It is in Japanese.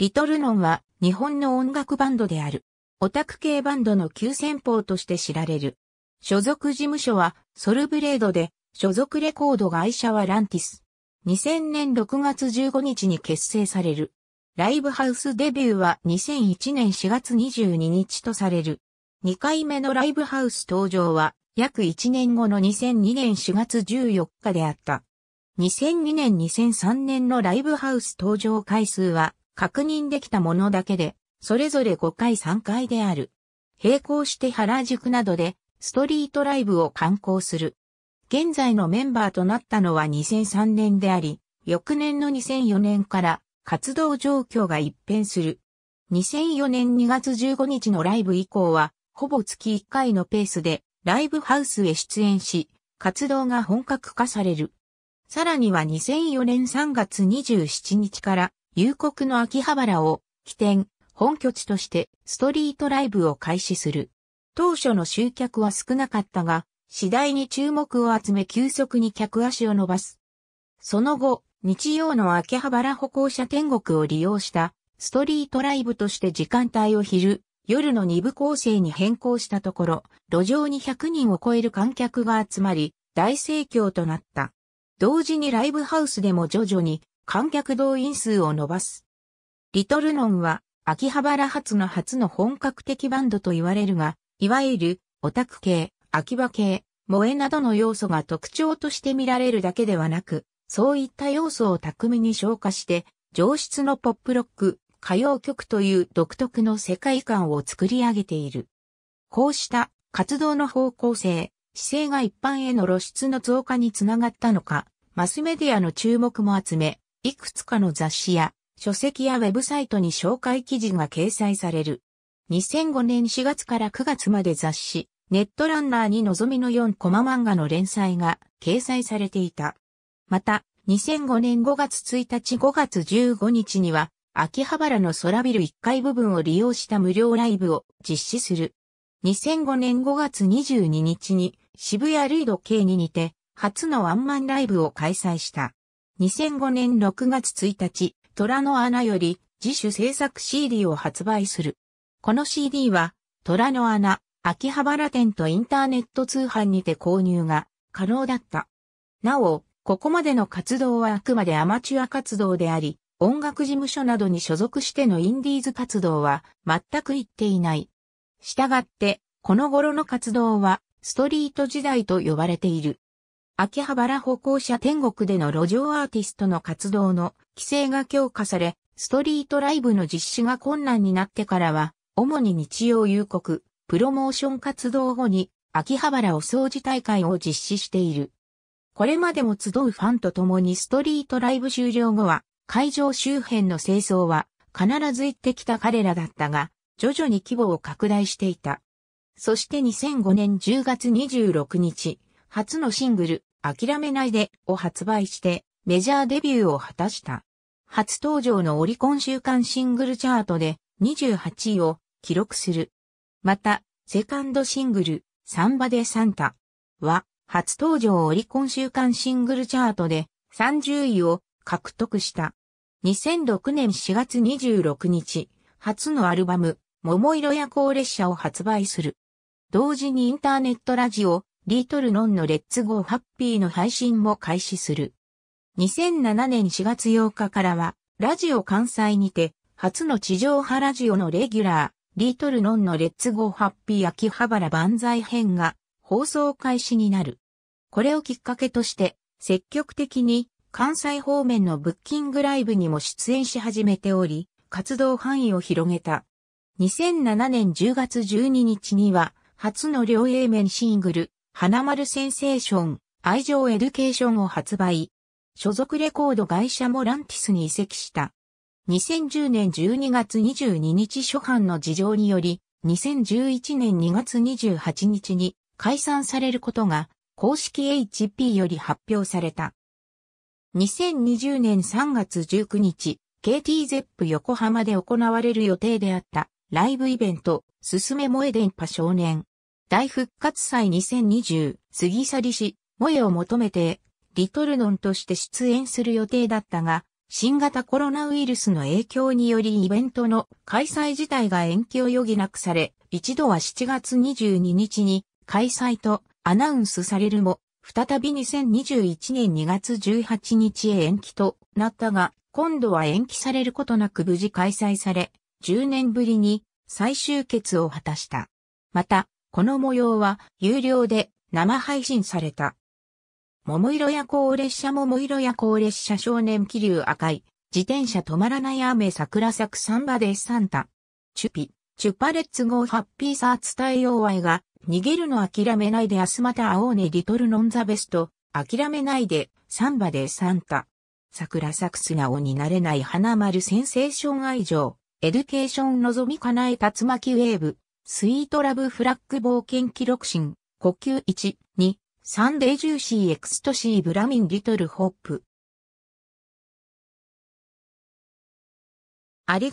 リトルノンは日本の音楽バンドである。オタク系バンドの急先鋒として知られる。所属事務所はソルブレードで、所属レコード会社はランティス。2000年6月15日に結成される。ライブハウスデビューは2001年4月22日とされる。2回目のライブハウス登場は約1年後の2002年4月14日であった。2002年2003年のライブハウス登場回数は確認できたものだけで、それぞれ5回3回である。並行して原宿などで、ストリートライブを観光する。現在のメンバーとなったのは2003年であり、翌年の2004年から活動状況が一変する。2004年2月15日のライブ以降は、ほぼ月1回のペースでライブハウスへ出演し、活動が本格化される。さらには2004年3月27日から夕刻の秋葉原を起点、本拠地としてストリートライブを開始する。当初の集客は少なかったが、次第に注目を集め急速に客足を伸ばす。その後、日曜の秋葉原歩行者天国を利用したストリートライブとして時間帯を昼、夜の二部構成に変更したところ、路上に100人を超える観客が集まり、大盛況となった。同時にライブハウスでも徐々に観客動員数を伸ばす。リトルノンは、秋葉原発の初の本格的バンドと言われるが、いわゆる、オタク系、秋葉系、萌えなどの要素が特徴として見られるだけではなく、そういった要素を巧みに消化して、上質のポップロック、歌謡曲という独特の世界観を作り上げている。こうした活動の方向性、姿勢が一般への露出の増加につながったのか、マスメディアの注目も集め、いくつかの雑誌や書籍やウェブサイトに紹介記事が掲載される。2005年4月から9月まで雑誌、ネットランナーに望みの4コマ漫画の連載が掲載されていた。また、2005年5月1日5月15日には、秋葉原の空ビル1階部分を利用した無料ライブを実施する。2005年5月22日に渋谷ルイド K ににて初のワンマンライブを開催した。2005年6月1日、虎の穴より自主制作 CD を発売する。この CD は、虎の穴、秋葉原店とインターネット通販にて購入が可能だった。なお、ここまでの活動はあくまでアマチュア活動であり、音楽事務所などに所属してのインディーズ活動は全く行っていない。したがって、この頃の活動はストリート時代と呼ばれている。秋葉原歩行者天国での路上アーティストの活動の規制が強化され、ストリートライブの実施が困難になってからは、主に日曜夕刻、プロモーション活動後に、秋葉原お掃除大会を実施している。これまでも集うファンと共にストリートライブ終了後は、会場周辺の清掃は必ず行ってきた彼らだったが、徐々に規模を拡大していた。そして2005年10月26日、初のシングル、諦めないでを発売してメジャーデビューを果たした。初登場のオリコン週間シングルチャートで28位を記録する。また、セカンドシングル、サンバデサンタは、初登場オリコン週間シングルチャートで30位を獲得した。2006年4月26日、初のアルバム、桃色夜行列車を発売する。同時にインターネットラジオ、リートルノンのレッツゴーハッピーの配信も開始する。2007年4月8日からは、ラジオ関西にて、初の地上波ラジオのレギュラー、リートルノンのレッツゴーハッピー秋葉原万歳編が放送開始になる。これをきっかけとして、積極的に関西方面のブッキングライブにも出演し始めており、活動範囲を広げた。2007年10月12日には、初の両 A 面シングル、花丸センセーション、愛情エデュケーションを発売。所属レコード会社モランティスに移籍した。2010年12月22日初版の事情により、2011年2月28日に解散されることが公式 HP より発表された。2020年3月19日、KTZEP 横浜で行われる予定であったライブイベント、すすめ萌え電波少年大復活祭2020杉去氏、萌えを求めてリトルノンとして出演する予定だったが、新型コロナウイルスの影響によりイベントの開催自体が延期を余儀なくされ、一度は7月22日に開催とアナウンスされるも、再び2021年2月18日へ延期となったが、今度は延期されることなく無事開催され、10年ぶりに最終決を果たした。また、この模様は有料で生配信された。桃色夜行列車桃色夜行列車少年気流赤い、自転車止まらない雨桜咲くサンバデサンタ。チュピ、チュパレッツゴーハッピーサーツ太陽愛が、逃げるの諦めないで明日また青ねリトルノンザベスト、諦めないで、サンバデサンタ。桜咲く素直になれない花丸センセーション愛情、エデュケーション望みかなえ竜巻ウェーブ。スイートラブフラッグ冒険記録心、呼吸1、2、サンデージューシーエクストシーブラミンリトルホップ。ありが